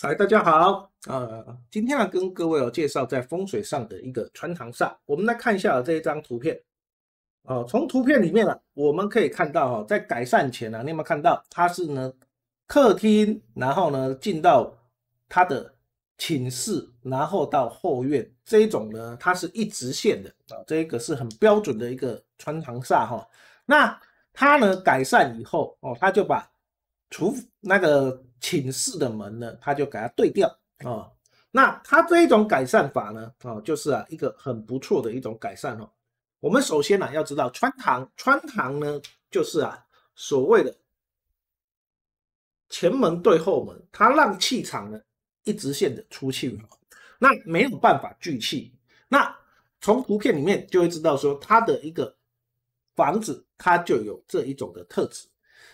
嗨，大家好啊！今天呢跟各位哦介绍在风水上的一个穿堂煞。我们来看一下这一张图片哦。从图片里面呢，我们可以看到哈，在改善前呢，你有没有看到它是呢客厅，然后呢进到它的寝室，然后到后院这种呢，它是一直线的啊。这一个是很标准的一个穿堂煞哈。那它呢改善以后哦，它就把厨那个。寝室的门呢，他就给它对掉啊。那他这一种改善法呢，啊，就是啊一个很不错的一种改善哦。我们首先呢要知道穿堂，穿堂呢就是啊所谓的前门对后门，它让气场呢一直线的出去哦。那没有办法聚气。那从图片里面就会知道说，它的一个房子它就有这一种的特质。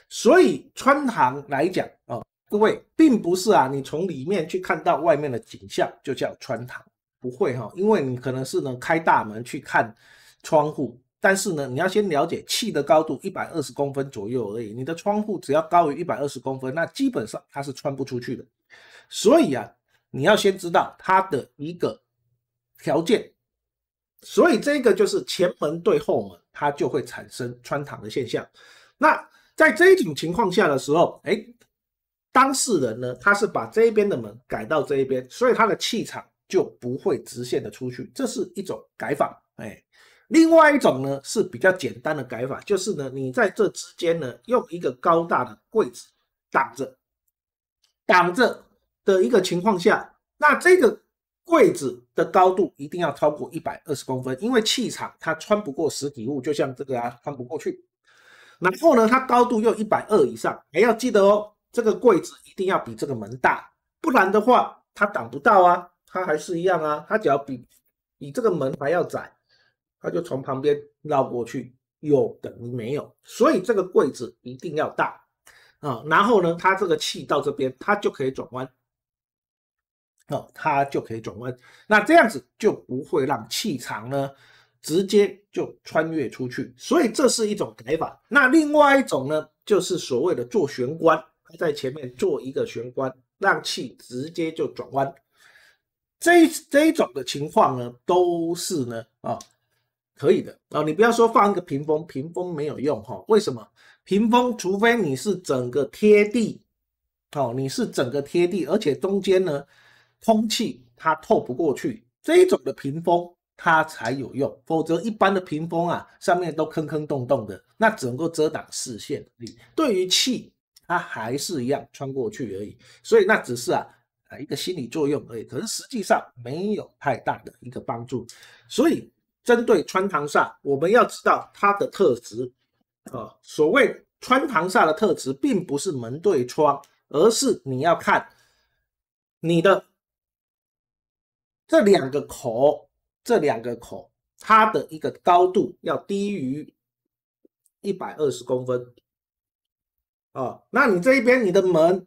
所以穿堂来讲啊。各位，并不是啊，你从里面去看到外面的景象就叫穿堂，不会哈，因为你可能是呢开大门去看窗户，但是呢，你要先了解气的高度一百二十公分左右而已，你的窗户只要高于一百二十公分，那基本上它是穿不出去的。所以啊，你要先知道它的一个条件，所以这个就是前门对后门，它就会产生穿堂的现象。那在这一种情况下的时候，哎。当事人呢，他是把这一边的门改到这一边，所以他的气场就不会直线的出去，这是一种改法。哎，另外一种呢是比较简单的改法，就是呢，你在这之间呢用一个高大的柜子挡着，挡着的一个情况下，那这个柜子的高度一定要超过一百二十公分，因为气场它穿不过实体物，就像这个啊穿不过去。然后呢，它高度又一百二以上，还要记得哦。这个柜子一定要比这个门大，不然的话它挡不到啊，它还是一样啊，它只要比比这个门还要窄，它就从旁边绕过去，有等于没有，所以这个柜子一定要大啊。然后呢，它这个气到这边，它就可以转弯，哦，它就可以转弯，那这样子就不会让气场呢直接就穿越出去，所以这是一种改法。那另外一种呢，就是所谓的做玄关。在前面做一个玄关，让气直接就转弯。这这一种的情况呢，都是呢啊可以的啊。你不要说放一个屏风，屏风没有用哈。为什么屏风？除非你是整个贴地，哦，你是整个贴地，而且中间呢空气它透不过去，这一种的屏风它才有用。否则一般的屏风啊，上面都坑坑洞洞的，那只能够遮挡视线。对于气。它还是一样穿过去而已，所以那只是啊啊一个心理作用而已，可是实际上没有太大的一个帮助。所以针对穿堂煞，我们要知道它的特质啊，所谓穿堂煞的特质，并不是门对窗，而是你要看你的这两个口，这两个口它的一个高度要低于一百二十公分。啊，那你这一边你的门，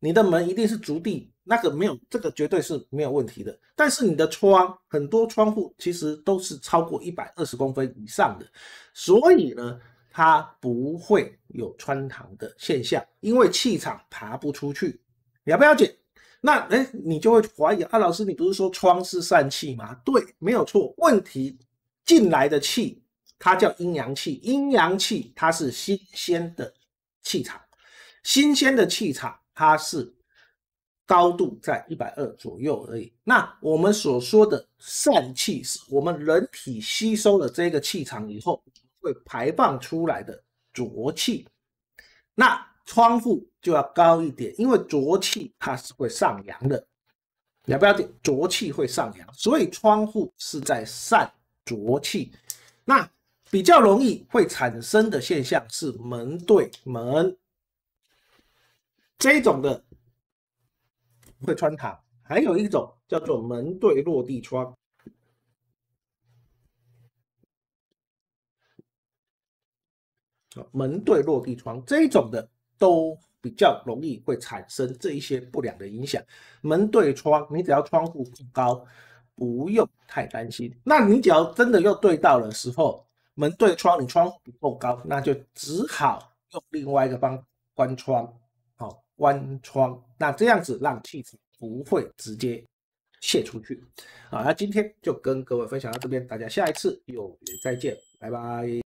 你的门一定是足地，那个没有，这个绝对是没有问题的。但是你的窗，很多窗户其实都是超过一百二十公分以上的，所以呢，它不会有穿堂的现象，因为气场爬不出去，了不了解？那哎，你就会怀疑啊，老师，你不是说窗是散气吗？对，没有错。问题进来的气，它叫阴阳气，阴阳气它是新鲜的气场。新鲜的气场，它是高度在一百二左右而已。那我们所说的散气，是我们人体吸收了这个气场以后，会排放出来的浊气。那窗户就要高一点，因为浊气它是会上扬的，要不要点？浊气会上扬，所以窗户是在散浊气。那比较容易会产生的现象是门对门。这种的会穿塔，还有一种叫做门对落地窗。门对落地窗这种的都比较容易会产生这一些不良的影响。门对窗，你只要窗户够高，不用太担心。那你只要真的要对到的时候，门对窗，你窗户不够高，那就只好用另外一个方关窗。关窗，那这样子让气体不会直接泄出去啊。那今天就跟各位分享到这边，大家下一次有缘再见，拜拜。